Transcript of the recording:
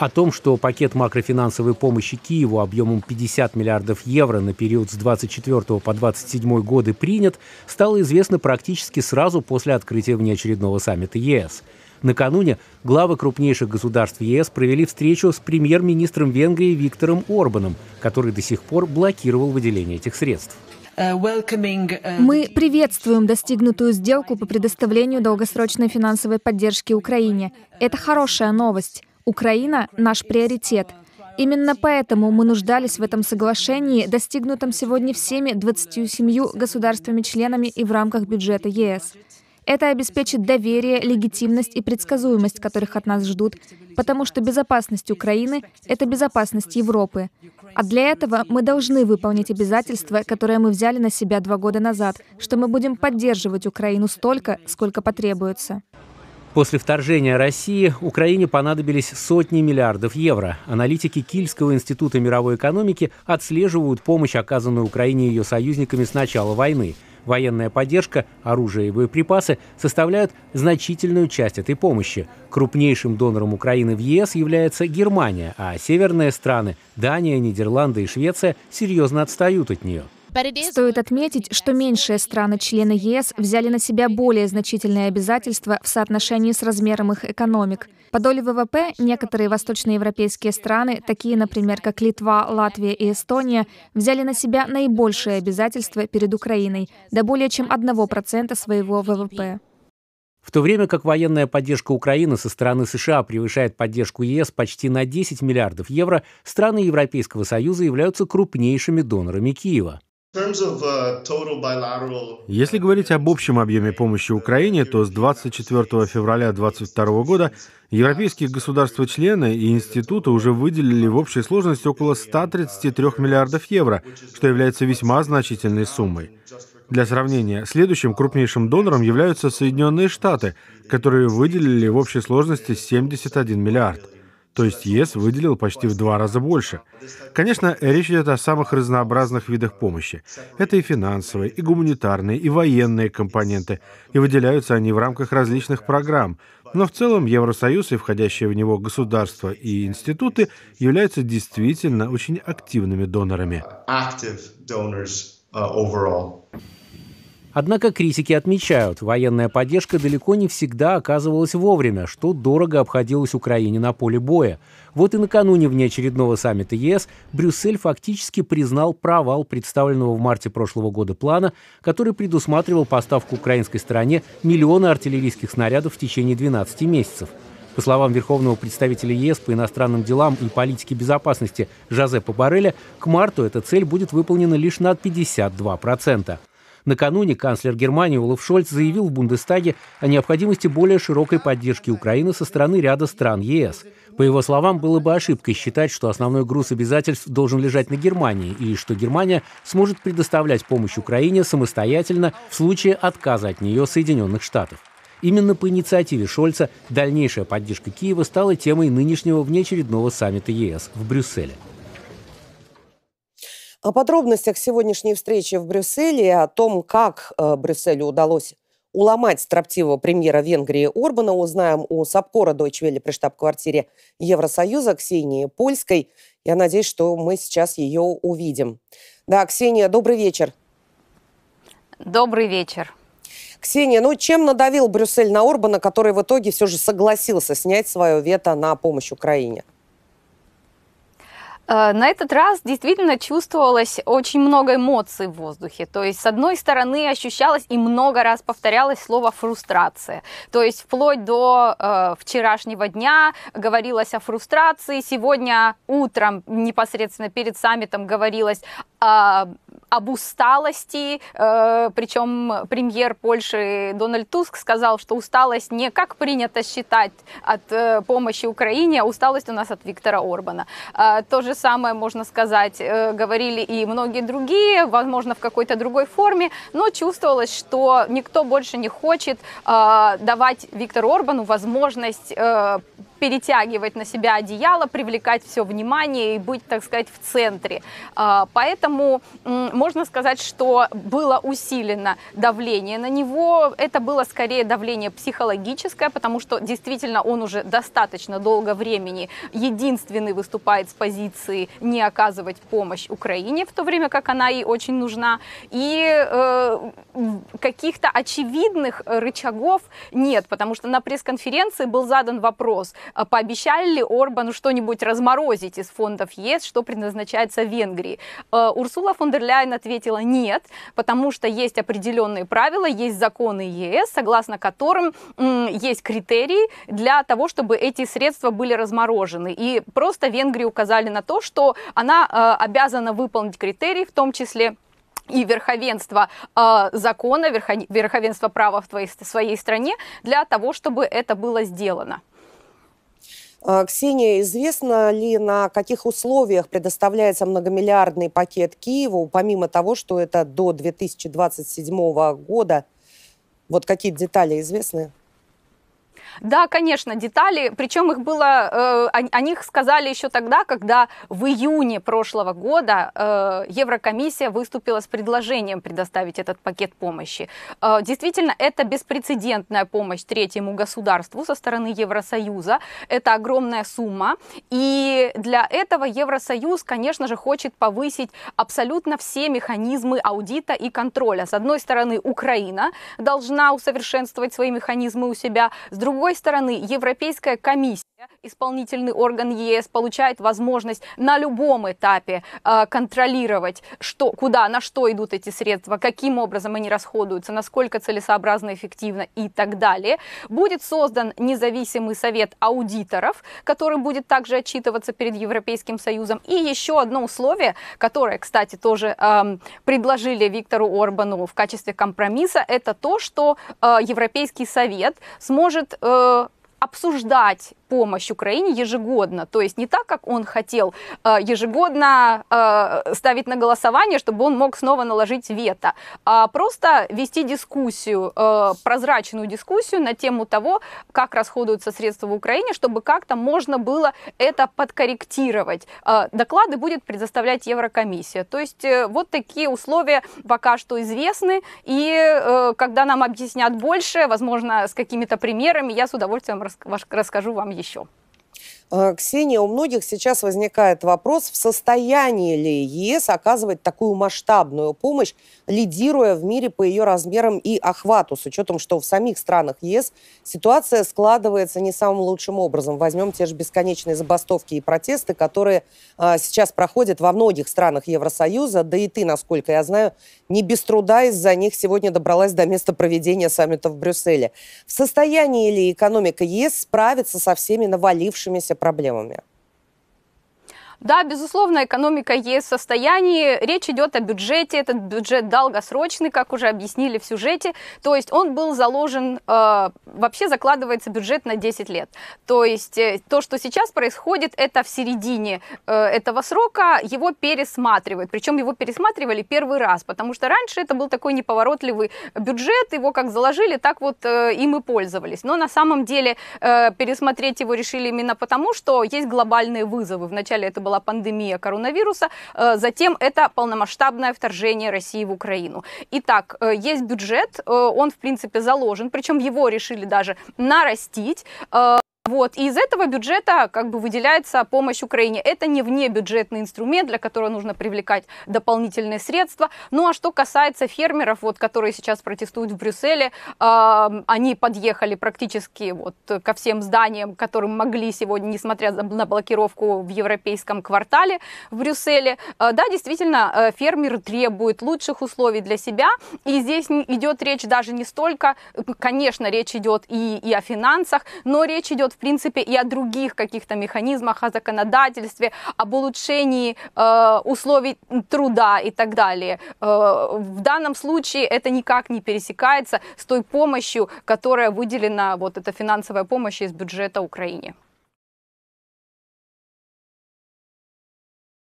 О том, что пакет макрофинансовой помощи Киеву объемом 50 миллиардов евро на период с 24 по 27 годы принят, стало известно практически сразу после открытия внеочередного саммита ЕС. Накануне главы крупнейших государств ЕС провели встречу с премьер-министром Венгрии Виктором Орбаном, который до сих пор блокировал выделение этих средств. Э, э, Мы приветствуем достигнутую сделку по предоставлению долгосрочной финансовой поддержки Украине. Это хорошая новость. Украина — наш приоритет. Именно поэтому мы нуждались в этом соглашении, достигнутом сегодня всеми 27 государствами-членами и в рамках бюджета ЕС. Это обеспечит доверие, легитимность и предсказуемость, которых от нас ждут, потому что безопасность Украины — это безопасность Европы. А для этого мы должны выполнить обязательства, которые мы взяли на себя два года назад, что мы будем поддерживать Украину столько, сколько потребуется. После вторжения России Украине понадобились сотни миллиардов евро. Аналитики Кильского института мировой экономики отслеживают помощь, оказанную Украине ее союзниками с начала войны. Военная поддержка, оружие и боеприпасы составляют значительную часть этой помощи. Крупнейшим донором Украины в ЕС является Германия, а северные страны – Дания, Нидерланды и Швеция – серьезно отстают от нее. Стоит отметить, что меньшие страны-члены ЕС взяли на себя более значительные обязательства в соотношении с размером их экономик. По доле ВВП некоторые восточноевропейские страны, такие, например, как Литва, Латвия и Эстония, взяли на себя наибольшие обязательства перед Украиной, до более чем 1% своего ВВП. В то время как военная поддержка Украины со стороны США превышает поддержку ЕС почти на 10 миллиардов евро, страны Европейского Союза являются крупнейшими донорами Киева. Uh, Если говорить об общем объеме помощи Украине, то с 24 февраля 2022 года европейские государства-члены и институты уже выделили в общей сложности около 133 миллиардов евро, что является весьма значительной суммой. Для сравнения, следующим крупнейшим донором являются Соединенные Штаты, которые выделили в общей сложности 71 миллиард. То есть ЕС выделил почти в два раза больше. Конечно, речь идет о самых разнообразных видах помощи. Это и финансовые, и гуманитарные, и военные компоненты. И выделяются они в рамках различных программ. Но в целом Евросоюз и входящие в него государства и институты являются действительно очень активными донорами. Однако критики отмечают, военная поддержка далеко не всегда оказывалась вовремя, что дорого обходилось Украине на поле боя. Вот и накануне внеочередного саммита ЕС Брюссель фактически признал провал представленного в марте прошлого года плана, который предусматривал поставку украинской стороне миллиона артиллерийских снарядов в течение 12 месяцев. По словам верховного представителя ЕС по иностранным делам и политике безопасности Жозепа Барреля, к марту эта цель будет выполнена лишь на 52%. Накануне канцлер Германии Олаф Шольц заявил в Бундестаге о необходимости более широкой поддержки Украины со стороны ряда стран ЕС. По его словам, было бы ошибкой считать, что основной груз обязательств должен лежать на Германии и что Германия сможет предоставлять помощь Украине самостоятельно в случае отказа от нее Соединенных Штатов. Именно по инициативе Шольца дальнейшая поддержка Киева стала темой нынешнего внеочередного саммита ЕС в Брюсселе. О подробностях сегодняшней встречи в Брюсселе и о том, как э, Брюсселю удалось уломать строптивого премьера Венгрии Орбана, узнаем у Сапкора Deutsche Welle при штаб-квартире Евросоюза Ксении Польской. Я надеюсь, что мы сейчас ее увидим. Да, Ксения, добрый вечер. Добрый вечер. Ксения, ну чем надавил Брюссель на Орбана, который в итоге все же согласился снять свое вето на помощь Украине? Э, на этот раз действительно чувствовалось очень много эмоций в воздухе. То есть, с одной стороны, ощущалось и много раз повторялось слово «фрустрация». То есть, вплоть до э, вчерашнего дня говорилось о фрустрации. Сегодня утром, непосредственно перед саммитом, говорилось о об усталости, э, причем премьер Польши Дональд Туск сказал, что усталость не как принято считать от э, помощи Украине, а усталость у нас от Виктора Орбана. А, то же самое, можно сказать, э, говорили и многие другие, возможно, в какой-то другой форме, но чувствовалось, что никто больше не хочет а, давать Виктору Орбану возможность перетягивать на себя одеяло, привлекать все внимание и быть, так сказать, в центре. А, поэтому можно сказать, что было усилено давление на него. Это было скорее давление психологическое, потому что действительно он уже достаточно долго времени единственный выступает с позиции не оказывать помощь Украине, в то время как она ей очень нужна. И э, каких-то очевидных рычагов нет, потому что на пресс-конференции был задан вопрос, а пообещали ли Орбану что-нибудь разморозить из фондов ЕС, что предназначается Венгрии? А Урсула фон дер Ляйен ответила нет, потому что есть определенные правила, есть законы ЕС, согласно которым есть критерии для того, чтобы эти средства были разморожены. И просто Венгрии указали на то, что она э, обязана выполнить критерии, в том числе и верховенство э, закона, верховенство права в твоей, в своей стране для того, чтобы это было сделано. А, Ксения, известно ли, на каких условиях предоставляется многомиллиардный пакет Киеву, помимо того, что это до 2027 года? Вот какие детали известны? Да, конечно, детали, причем их было, э, о, о них сказали еще тогда, когда в июне прошлого года э, Еврокомиссия выступила с предложением предоставить этот пакет помощи. Э, действительно, это беспрецедентная помощь третьему государству со стороны Евросоюза. Это огромная сумма, и для этого Евросоюз, конечно же, хочет повысить абсолютно все механизмы аудита и контроля. С одной стороны, Украина должна усовершенствовать свои механизмы у себя, с другой другой стороны, Европейская комиссия Исполнительный орган ЕС получает возможность на любом этапе э, контролировать, что, куда, на что идут эти средства, каким образом они расходуются, насколько целесообразно, эффективно и так далее. Будет создан независимый совет аудиторов, который будет также отчитываться перед Европейским Союзом. И еще одно условие, которое, кстати, тоже э, предложили Виктору Орбану в качестве компромисса, это то, что э, Европейский Совет сможет э, обсуждать помощь Украине ежегодно. То есть не так, как он хотел а, ежегодно а, ставить на голосование, чтобы он мог снова наложить вето, а просто вести дискуссию, а, прозрачную дискуссию на тему того, как расходуются средства в Украине, чтобы как-то можно было это подкорректировать. Доклады будет предоставлять Еврокомиссия. То есть э, вот такие условия пока что известны, и э, когда нам объяснят больше, возможно, с какими-то примерами, я с удовольствием расскажу вам еще. Э, Ксения, у многих сейчас возникает вопрос, в состоянии ли ЕС оказывать такую масштабную помощь, лидируя в мире по ее размерам и охвату, с учетом, что в самих странах ЕС ситуация складывается не самым лучшим образом. Возьмем те же бесконечные забастовки и протесты, которые а, сейчас проходят во многих странах Евросоюза, да и ты, насколько я знаю, не без труда из-за них сегодня добралась до места проведения саммита в Брюсселе. В состоянии ли экономика ЕС справиться со всеми навалившимися проблемами. Да, безусловно, экономика есть в состоянии. Речь идет о бюджете. Этот бюджет долгосрочный, как уже объяснили в сюжете. То есть он был заложен, э, вообще закладывается бюджет на 10 лет. То есть э, то, что сейчас происходит, это в середине э, этого срока его пересматривают. Причем его пересматривали первый раз, потому что раньше это был такой неповоротливый бюджет. Его как заложили, так вот э, им и пользовались. Но на самом деле э, пересмотреть его решили именно потому, что есть глобальные вызовы. Вначале это был была пандемия коронавируса, э, затем это полномасштабное вторжение России в Украину. Итак, э, есть бюджет, э, он, в принципе, заложен, причем его решили даже нарастить. Вот. И из этого бюджета как бы выделяется помощь Украине. Это не внебюджетный инструмент, для которого нужно привлекать дополнительные средства. Ну а что касается фермеров, вот, которые сейчас протестуют в Брюсселе, э, они подъехали практически вот ко всем зданиям, которым могли сегодня, несмотря на блокировку в европейском квартале в Брюсселе. Э, да, действительно, э, фермер требует лучших условий для себя. И здесь идет речь даже не столько, конечно, речь идет и, и о финансах, но речь идет в принципе, и о других каких-то механизмах, о законодательстве, об улучшении э, условий труда и так далее. Э, в данном случае это никак не пересекается с той помощью, которая выделена, вот эта финансовая помощь из бюджета Украине.